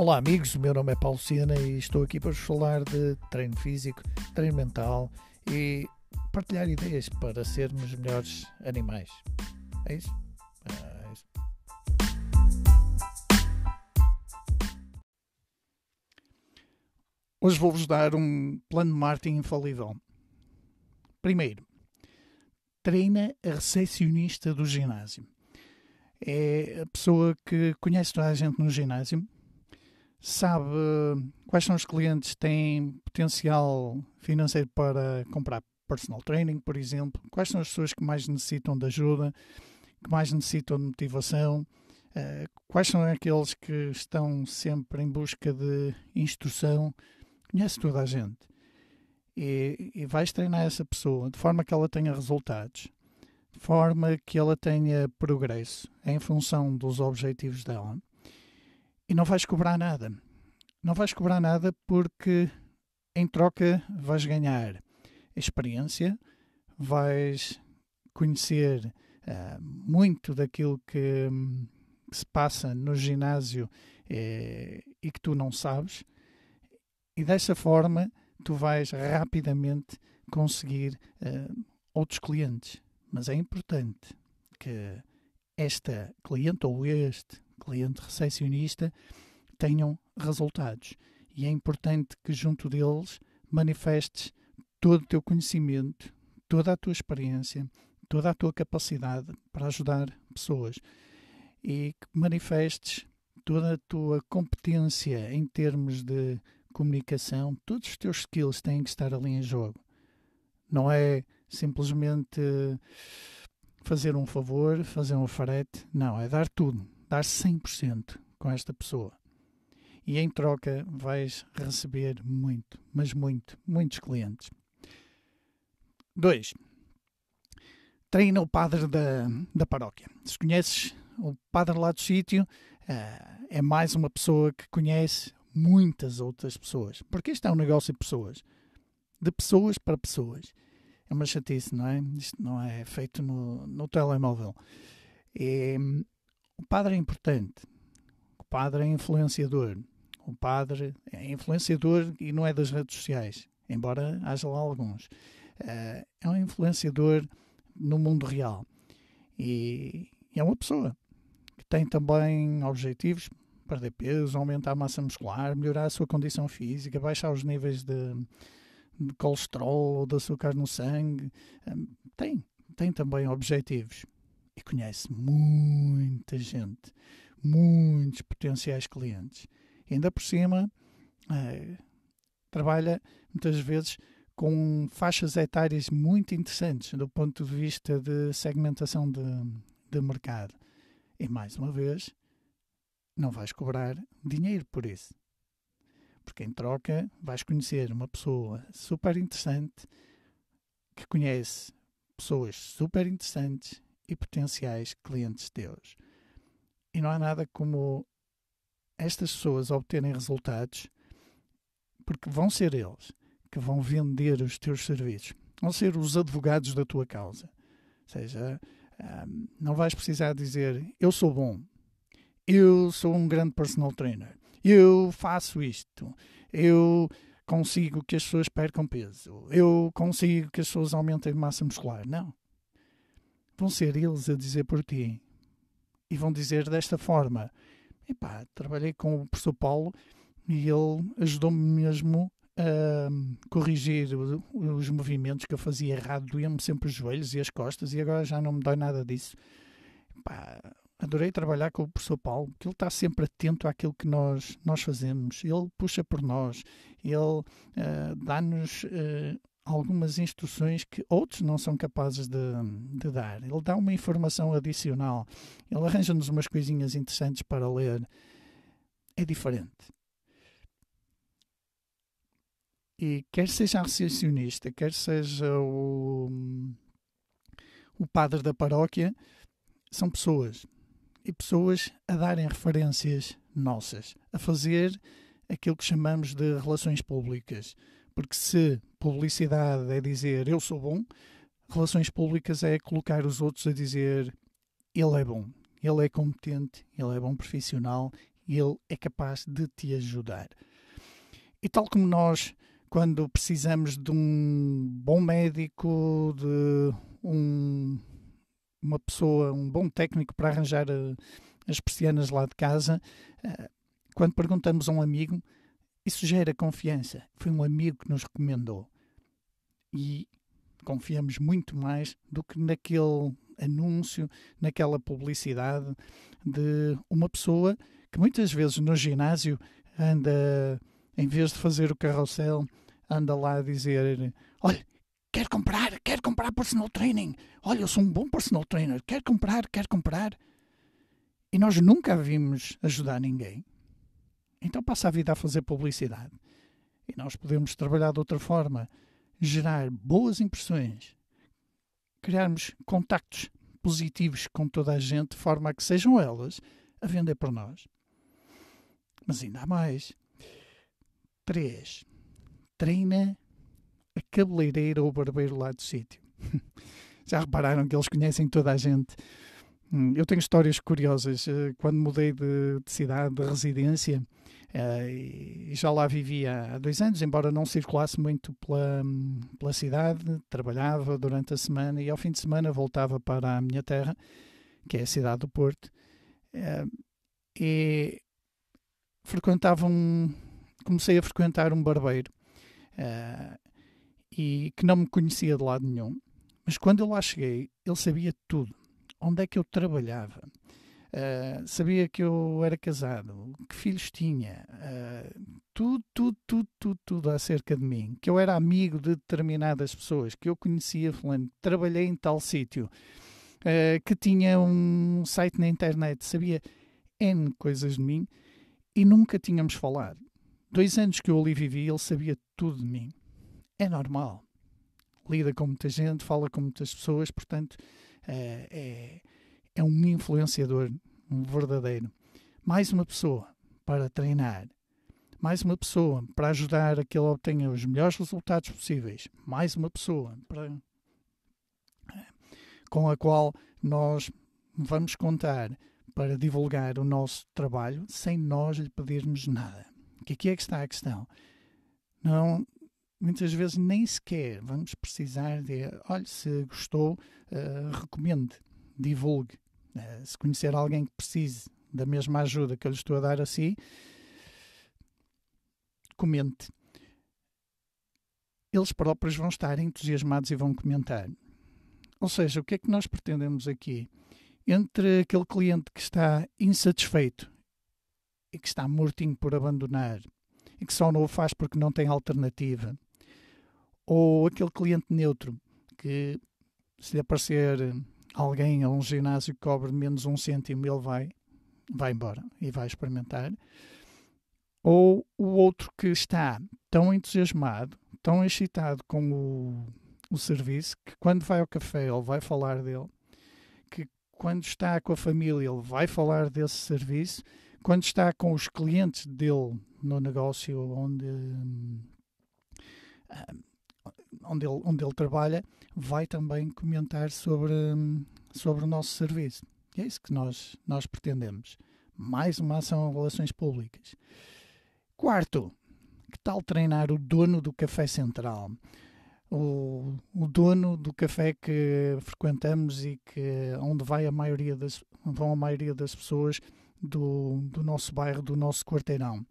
Olá amigos, meu nome é Paulo Sena e estou aqui para vos falar de treino físico, treino mental e partilhar ideias para sermos melhores animais. É isso? Ah, é isso. Hoje vou-vos dar um plano de marketing infalível. Primeiro, treina a recepcionista do ginásio. É a pessoa que conhece toda a gente no ginásio sabe eh, quais são os clientes que têm potencial financeiro para comprar personal training, por exemplo, quais são as pessoas que mais necessitam de ajuda, que mais necessitam de motivação, eh, quais são aqueles que estão sempre em busca de instrução. Conhece toda a gente. E, e vais treinar essa pessoa de forma que ela tenha resultados, de forma que ela tenha progresso em função dos objetivos dela e não vais cobrar nada. Não vais cobrar nada porque em troca vais ganhar experiência, vais conhecer uh, muito daquilo que, que, se passa no ginásio eh, e que tu não sabes, e dessa forma tu vais rapidamente conseguir uh, outros clientes. Mas é importante que esta cliente ou este cliente recepcionista, tenham resultados. E é importante que junto deles manifestes todo o teu conhecimento, toda a tua experiência, toda a tua capacidade para ajudar pessoas e que manifestes toda a tua competência em termos de comunicação, todos os teus skills têm que estar ali em jogo. Não é simplesmente fazer um favor, fazer um farete, não, é dar tudo dar 100% com esta pessoa. E em troca vais receber muito, mas muito, muitos clientes. 2. Treina o padre da, da paróquia. Se conheces o padre lá do sítio, eh, é mais uma pessoa que conhece muitas outras pessoas. Porque isto é um negócio de pessoas. De pessoas para pessoas. É uma chatice, não é? Isto não é feito no, no telemóvel. E, o padre é importante, o padre é influenciador, o padre é influenciador e não é das redes sociais, embora haja lá alguns. Eh, é um influenciador no mundo real e é uma pessoa que tem também objetivos perder peso, aumentar a massa muscular, melhorar a sua condição física, baixar os níveis de, de colesterol ou de açúcar no sangue. Hum, tem, tem também objetivos e conhece muita gente, muitos potenciais clientes. E ainda por cima, eh, trabalha muitas vezes com faixas etárias muito interessantes do ponto de vista de segmentação de, de mercado. E mais uma vez, não vais cobrar dinheiro por isso. Porque em troca vais conhecer uma pessoa super interessante que conhece pessoas super interessantes e potenciais clientes teus. E não há nada como estas pessoas obterem resultados, porque vão ser eles que vão vender os teus serviços, vão ser os advogados da tua causa. Ou seja, não vais precisar dizer eu sou bom, eu sou um grande personal trainer, eu faço isto, eu consigo que as pessoas percam peso, eu consigo que as pessoas aumentem massa muscular. Não vão ser eles a dizer por ti. E vão dizer desta forma: Epá, trabalhei com o professor Paulo e ele ajudou-me mesmo a corrigir os movimentos que eu fazia errado, doía me sempre os joelhos e as costas e agora já não me dói nada disso. Epá, adorei trabalhar com o professor Paulo, porque ele está sempre atento àquilo que nós, nós fazemos, ele puxa por nós, ele uh, dá-nos uh, algumas instruções que outros não são capazes de, de dar. Ele dá uma informação adicional, ele arranja-nos umas coisinhas interessantes para ler. É diferente. E quer seja a recepcionista, quer seja o, o padre da paróquia, são pessoas. E pessoas a darem referências nossas, a fazer aquilo que chamamos de relações públicas porque se publicidade é dizer eu sou bom, relações públicas é colocar os outros a dizer ele é bom, ele é competente, ele é bom profissional, ele é capaz de te ajudar. E tal como nós, quando precisamos de um bom médico, de um, uma pessoa, um bom técnico para arranjar eh, as persianas lá de casa, eh, quando perguntamos a um amigo, isso gera confiança. Foi um amigo que nos recomendou. E confiamos muito mais do que naquele anúncio, naquela publicidade de uma pessoa que muitas vezes no ginásio anda, em vez de fazer o carrossel, anda lá a dizer: Olha, quer comprar, quer comprar personal training. Olha, eu sou um bom personal trainer, quer comprar, quer comprar. E nós nunca a vimos ajudar ninguém. Então passa a vida a fazer publicidade. E nós podemos trabalhar de outra forma, gerar boas impressões, criarmos contactos positivos com toda a gente, de forma a que sejam elas a vender por nós. Mas ainda há mais. 3. Treina a cabeleireira ou barbeiro lá do sítio. Já repararam que eles conhecem toda a gente Hum, eu tenho histórias curiosas. Eh, quando mudei de, de cidade, de residência, eh, e já lá vivia há dois anos, embora não circulasse muito pela, pela cidade, trabalhava durante a semana e ao fim de semana voltava para a minha terra, que é a cidade do Porto, eh, e frequentava um. Comecei a frequentar um barbeiro e que não me conhecia de lado nenhum, mas quando eu lá cheguei, ele sabia tudo onde é que eu trabalhava, uh, sabia que eu era casado, que filhos tinha, uh, tudo, tudo, tudo, tudo, tudo acerca de mim, que eu era amigo de determinadas pessoas, que eu conhecia falando, trabalhei em tal sítio, uh, que tinha um site na internet, sabia N coisas de mim e nunca tínhamos falado. Dois anos que eu ali vivi, ele sabia tudo de mim. É normal. Lida com muita gente, fala com muitas pessoas, portanto, é, é, é um influenciador um verdadeiro. Mais uma pessoa para treinar, mais uma pessoa para ajudar a que ele obtenha os melhores resultados possíveis, mais uma pessoa para, com a qual nós vamos contar para divulgar o nosso trabalho sem nós lhe pedirmos nada. Que aqui é que está a questão. Não, muitas vezes nem sequer vamos precisar de, olha, se gostou, uh, recomende, divulgue. Uh, se conhecer alguém que precise da mesma ajuda que eu lhe estou a dar a si, comente. Eles próprios vão estar entusiasmados e vão comentar. Ou seja, o que é que nós pretendemos aqui? Entre aquele cliente que está insatisfeito e que está mortinho por abandonar e que só não o faz porque não tem alternativa, ou aquele cliente neutro que se lhe aparecer alguém a um ginásio que cobre menos um cêntimo, ele vai, vai embora e vai experimentar. Ou o outro que está tão entusiasmado, tão excitado com o, o serviço, que quando vai ao café ele vai falar dele, que quando está com a família ele vai falar desse serviço, quando está com os clientes dele no negócio onde. Hum, onde ele, onde ele trabalha, vai também comentar sobre, hum, sobre o nosso serviço. E é isso que nós, nós pretendemos. Mais uma ação em relações públicas. Quarto, que tal treinar o dono do Café Central? O, o, dono do café que frequentamos e que onde vai a maioria das, vão a maioria das pessoas do, do nosso bairro, do nosso quarteirão.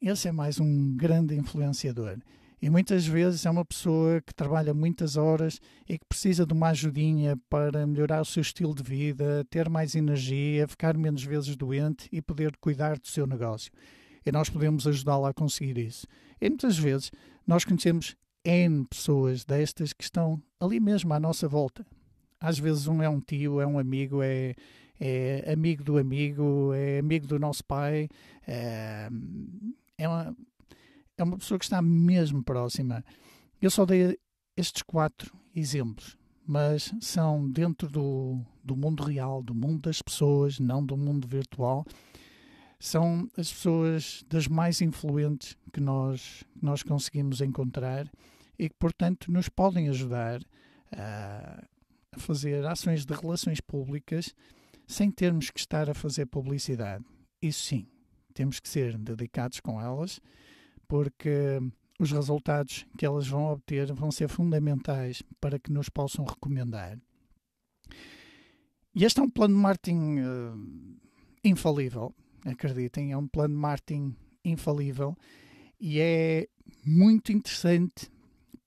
Esse é mais um grande influenciador. E muitas vezes é uma pessoa que trabalha muitas horas e que precisa de uma ajudinha para melhorar o seu estilo de vida, ter mais energia, ficar menos vezes doente e poder cuidar do seu negócio. E nós podemos ajudá-la a conseguir isso. E muitas vezes nós conhecemos N pessoas destas que estão ali mesmo à nossa volta. Às vezes um é um tio, é um amigo, é, é amigo do amigo, é amigo do nosso pai, é, é uma, é uma pessoa que está mesmo próxima. Eu só dei estes quatro exemplos, mas são dentro do, do mundo real, do mundo das pessoas, não do mundo virtual. São as pessoas das mais influentes que nós, nós conseguimos encontrar e que, portanto, nos podem ajudar a fazer ações de relações públicas sem termos que estar a fazer publicidade. Isso sim, temos que ser dedicados com elas porque os resultados que elas vão obter vão ser fundamentais para que nos possam recomendar. E este é um plano de marketing uh, infalível, acreditem, é um plano de marketing infalível e é muito interessante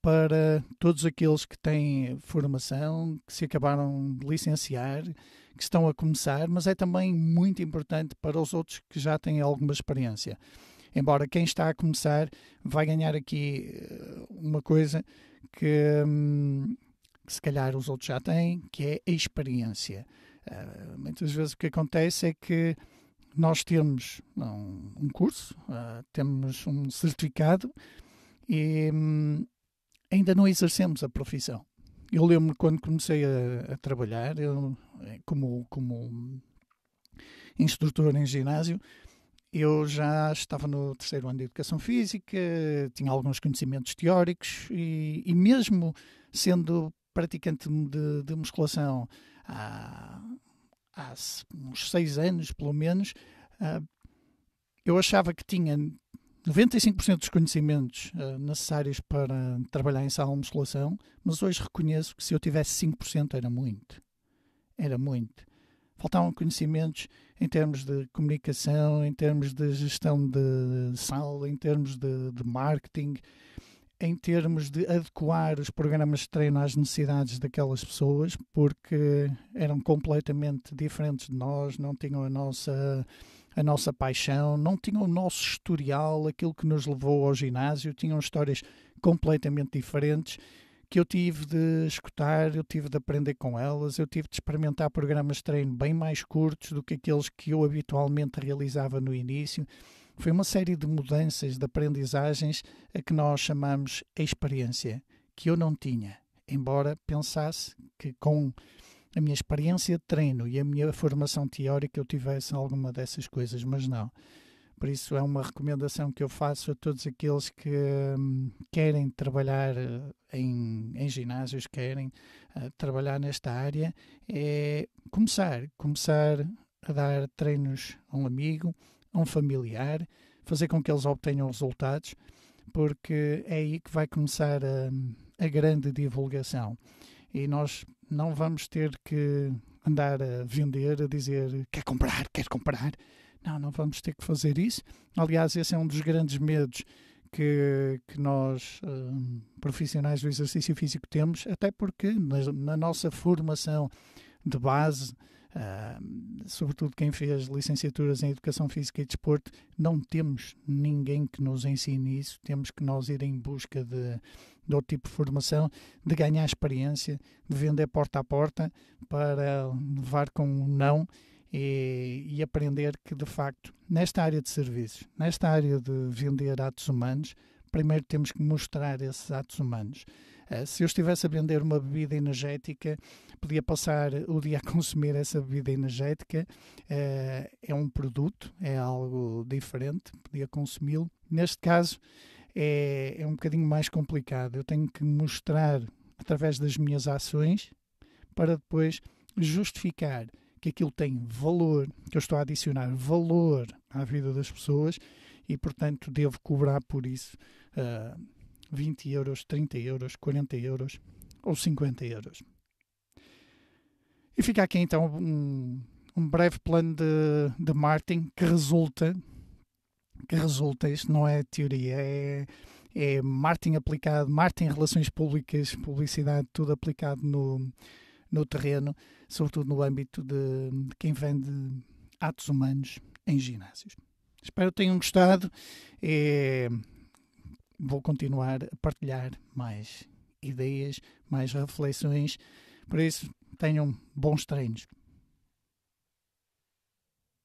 para todos aqueles que têm formação, que se acabaram de licenciar, que estão a começar, mas é também muito importante para os outros que já têm alguma experiência. Embora quem está a começar vai ganhar aqui eh, uma coisa que, hum, que se calhar os outros já têm, que é a experiência. Uh, muitas vezes o que acontece é que nós temos um, um curso, uh, temos um certificado e um, ainda não exercemos a profissão. Eu lembro quando comecei a, a trabalhar, eu, como, como instrutor em ginásio, eu já estava no terceiro ano de Educação Física, tinha alguns conhecimentos teóricos e, e mesmo sendo praticante de, de musculação há, há, uns seis anos, pelo menos, ah, eu achava que tinha 95% dos conhecimentos ah, necessários para trabalhar em sala de musculação, mas hoje reconheço que se eu tivesse 5% era muito. Era muito faltavam conhecimentos em termos de comunicação, em termos de gestão de sala, em termos de, de marketing, em termos de adequar os programas de treino às necessidades daquelas pessoas, porque eram completamente diferentes de nós, não tinham a nossa a nossa paixão, não tinham o nosso historial, aquilo que nos levou ao ginásio, tinham histórias completamente diferentes que eu tive de escutar, eu tive de aprender com elas, eu tive de experimentar programas de treino bem mais curtos do que aqueles que eu habitualmente realizava no início. Foi uma série de mudanças, de aprendizagens a que nós chamamos experiência, que eu não tinha, embora pensasse que com a minha experiência de treino e a minha formação teórica eu tivesse alguma dessas coisas, mas não. Por isso é uma recomendação que eu faço a todos aqueles que hum, querem trabalhar eh, em, em ginásios, querem uh, trabalhar nesta área, é começar, começar a dar treinos a um amigo, a um familiar, fazer com que eles obtenham resultados, porque é aí que vai começar a, a grande divulgação. E nós não vamos ter que andar a vender, a dizer quer comprar, quer comprar não, não vamos ter que fazer isso. Aliás, esse é um dos grandes medos que, que nós, um, profissionais do exercício físico, temos, até porque na, na nossa formação de base, uh, sobretudo quem fez licenciaturas em Educação Física e Desporto, não temos ninguém que nos ensine isso. Temos que nós ir em busca de, de outro tipo de formação, de ganhar experiência, de vender porta a porta para levar com o um não e, e, aprender que, de facto, nesta área de serviços, nesta área de vender atos humanos, primeiro temos que mostrar esses atos humanos. Uh, se eu estivesse a vender uma bebida energética, podia passar o dia a consumir essa bebida energética. Uh, é um produto, é algo diferente, podia consumi-lo. Neste caso, é, é um bocadinho mais complicado. Eu tenho que mostrar através das minhas ações para depois justificar que aquilo tem valor, que eu estou a adicionar valor à vida das pessoas e, portanto, devo cobrar por isso uh, ah, 20 euros, 30 euros, 40 euros ou 50 euros. E fica aqui então um, um breve plano de, de marketing que resulta, que resulta, isto não é teoria, é, é marketing aplicado, marketing relações públicas, publicidade, tudo aplicado no, no terreno, sobretudo no âmbito de, de quem vende atos humanos em ginásios. Espero que tenham gostado e vou continuar a partilhar mais ideias, mais reflexões. Por isso, tenham bons treinos.